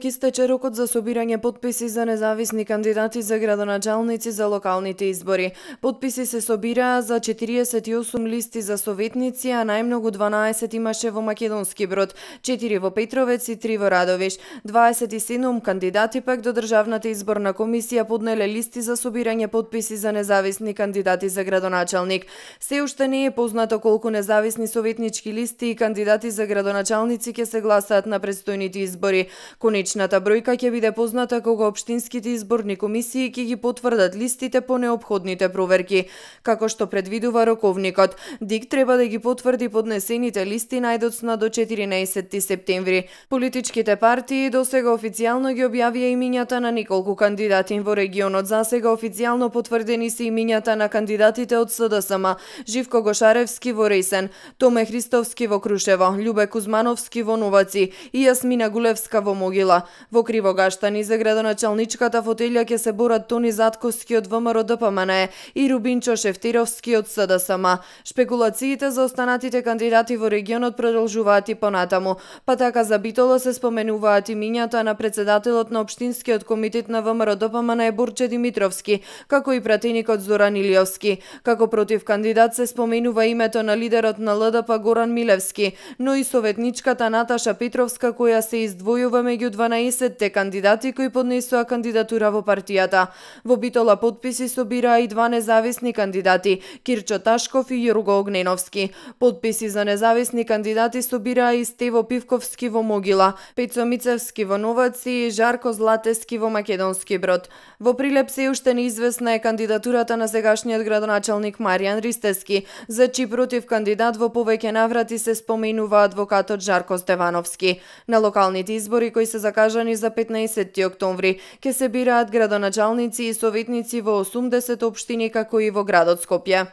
ки стече рокот за собирање подписи за независни кандидати за градоначалници за локалните избори. Подписи се собираа за 48 листи за советници, а најмногу 12 имаше во Македонски брод, 4 во Петровец и 3 во Радовиш. 27 кандидати пак до Државната изборна комисија поднеле листи за собирање подписи за независни кандидати за градоначалник. Се уште не е познато колку независни советнички листи и кандидати за градоначалници ќе се гласаат на предстојните избори. Конечната бројка ќе биде позната кога општинските изборни комисии ќе ги потврдат листите по необходните проверки, како што предвидува роковникот. ДИК треба да ги потврди поднесените листи најдоцна до 14 септември. Политичките партии до сега официјално ги објавија имињата на неколку кандидати во регионот. За сега официјално потврдени се имињата на кандидатите од СДСМ, Живко Гошаревски во Ресен, Томе Христовски во Крушево, Љубе Кузмановски во Новаци и Јасмина Гулевска во могила. Во Кривогаштани за градоначалничката фотелја ќе се борат Тони Затковски од ВМРО ДПМН и Рубинчо Шефтировски од СДСМ. Шпекулациите за останатите кандидати во регионот продолжуваат и понатаму, па така за битоло се споменуваат и мињата на председателот на Обштинскиот комитет на ВМРО ДПМН Бурче Димитровски, како и пратеникот Зоран Илиовски. Како против кандидат се споменува името на лидерот на ЛДП Горан Милевски, но и советничката Наташа Петровска која се издвојува меѓу 12-те кандидати кои поднесоа кандидатура во партијата. Во Битола подписи собираа и два независни кандидати, Кирчо Ташков и Јурго Огненовски. Подписи за независни кандидати собираа и Стево Пивковски во Могила, Пецо Мицевски во Новаци и Жарко Златески во Македонски брод. Во Прилеп се уште неизвестна е кандидатурата на сегашниот градоначалник Маријан Ристески, за чиј против кандидат во повеќе наврати се споменува адвокатот Жарко Стевановски. На локалните избори избори кои се закажани за 15 октомври ќе се бираат градоначалници и советници во 80 општини како и во градот Скопје.